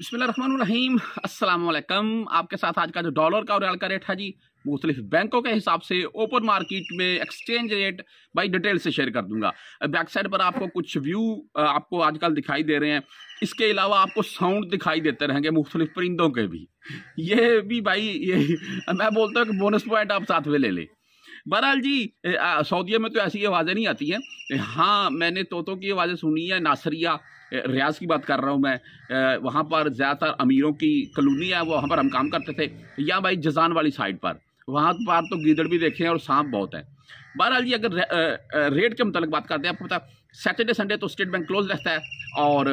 बसमीम अल्लाम आपके साथ आज का जो डॉलर का और रियाल का रेट है जी मुख्तलिफ बैंकों के हिसाब से ओपन मार्केट में एक्सचेंज रेट भाई डिटेल से शेयर कर दूंगा बैक साइड पर आपको कुछ व्यू आपको आजकल दिखाई दे रहे हैं इसके अलावा आपको साउंड दिखाई देते रहेंगे मुख्तलिफ परिंदों के भी ये भी भाई ये मैं बोलता हूँ कि बोनस पॉइंट आप साथ में ले लें बहरहाल जी सऊदीया में तो ऐसी आवाज़ें नहीं आती हैं हाँ मैंने तोतों की आवाज़ें सुनी है नासरिया रियाज की बात कर रहा हूँ मैं वहाँ पर ज़्यादातर अमीरों की कलोनी है वो वहाँ पर हम काम करते थे या भाई जजान वाली साइड पर वहाँ पर तो गीदड़ भी देखे हैं और सांप बहुत है बहरहाल जी अगर रे, रेट के मतलब बात करते हैं आपको पता सैटरडे संडे तो स्टेट बैंक क्लोज रहता है और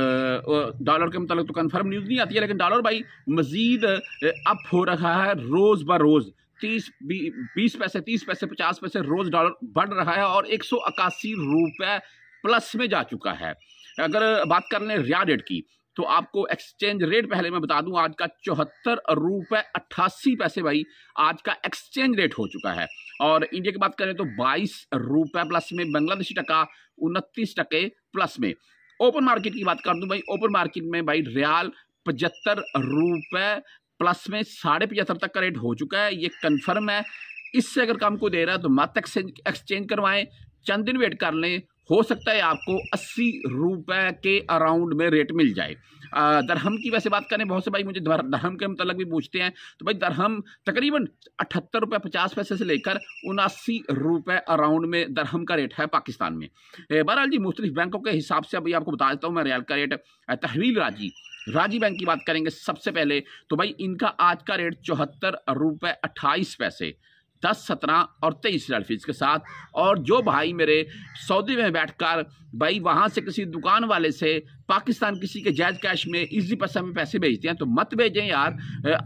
डॉलर के मतलब तो कन्फर्म न्यूज़ नहीं आती है लेकिन डॉलर भाई मज़ीद अप हो रहा है रोज़ ब रोज़ तीस बीस पैसे तीस पैसे पचास पैसे रोज डॉलर बढ़ रहा है और एक सौ रुपए प्लस में जा चुका है अगर बात कर लें रिया रेट की तो आपको एक्सचेंज रेट पहले मैं बता दूं आज का चौहत्तर रुपए अट्ठासी पैसे भाई आज का एक्सचेंज रेट हो चुका है और इंडिया की बात करें तो बाईस रुपए प्लस में बांग्लादेशी टका उनतीस टके प्लस में ओपन मार्केट की बात कर दूं भाई ओपन मार्केट में भाई रियाल पचहत्तर रुपए प्लस में साढ़े पचहत्तर तक का रेट हो चुका है ये कन्फर्म है इससे अगर काम को दे रहा है तो मत एक्सचेंज करवाएं चंद दिन वेट कर लें हो सकता है आपको अस्सी रुपए के अराउंड में रेट मिल जाए दरहम की वैसे बात करें बहुत से भाई मुझे दरहम के मतलब भी पूछते हैं तो भाई दरहम तकरीबन अठहत्तर रुपये पचास पैसे से लेकर उनासी रुपए अराउंड में दरहम का रेट है पाकिस्तान में बहरहाल जी मुख्तलिफ बैंकों के हिसाब से अभी आपको बता देता हूँ मैं रियाल का रेट तहवील राजी राजी बैंक की बात करेंगे सबसे पहले तो भाई इनका आज का रेट चौहत्तर रुपये अट्ठाईस पैसे दस सत्रह और तेईस हज़ार फीस के साथ और जो भाई मेरे सऊदी में बैठकर भाई वहाँ से किसी दुकान वाले से पाकिस्तान किसी के जायज़ कैश में इजी पैसा में पैसे भेजते हैं तो मत भेजें यार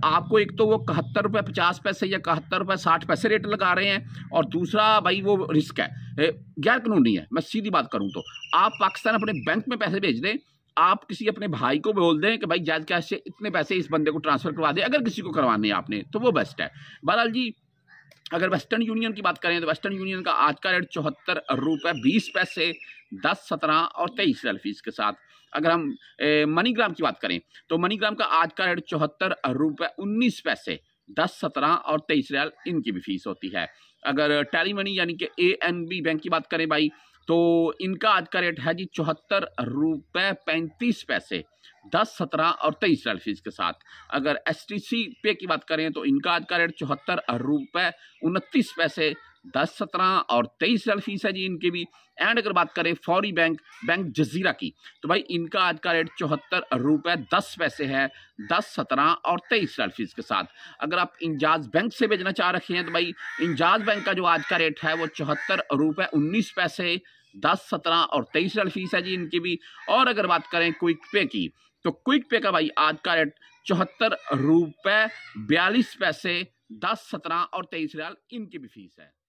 आपको एक तो वो इकहत्तर रुपये पचास पैसे या इकहत्तर रुपये साठ पैसे रेट लगा रहे हैं और दूसरा भाई वो रिस्क है गैर कानूनी है मैं सीधी बात करूँ तो आप पाकिस्तान अपने बैंक में पैसे भेज दें आप किसी अपने भाई को बोल दें कि भाई जायज कैश से इतने पैसे इस बंदे को ट्रांसफ़र करवा दें अगर किसी को करवाने आपने तो वो बेस्ट है बहरहाल जी अगर वेस्टर्न यूनियन की बात करें तो वेस्टर्न यूनियन का आज का रेट चौहत्तर रुपये बीस पैसे दस सत्रह और तेईस रेल फीस के साथ अगर हम मनीग्राम की बात करें तो मनीग्राम का आज का रेट चौहत्तर रुपये उन्नीस पैसे दस सत्रह और तेईस रेल इनकी भी फीस होती है अगर टेली मनी यानी कि ए एन बी बैंक की बात करें भाई तो इनका आज का रेट है जी चौहत्तर रुपये पैंतीस पैसे दस सत्रह और तेईस रेल फीस के साथ अगर एस टी सी पे की बात करें तो इनका आज का रेट चौहत्तर रुपये उनतीस पैसे दस सत्रह और तेईस हज़ार फीस है जी इनके भी एंड अगर बात करें फौरी बैंक बैंक जजीरा की तो भाई इनका आज का रेट चौहत्तर रुपए दस पैसे है दस सत्रह और तेईस हज़ार फीस के साथ अगर आप इंजाज बैंक से भेजना चाह रखे हैं तो भाई इंजाज बैंक का जो आज का रेट है वो चौहत्तर रुपये उन्नीस पैसे दस सत्रह और तेईस हज़ार फीस है जी इनकी भी और अगर बात करें क्विक पे की तो क्विक पे का भाई आज का रेट चौहत्तर रुपये बयालीस पैसे दस सत्रह और तेईस रियाल इनकी भी फीस है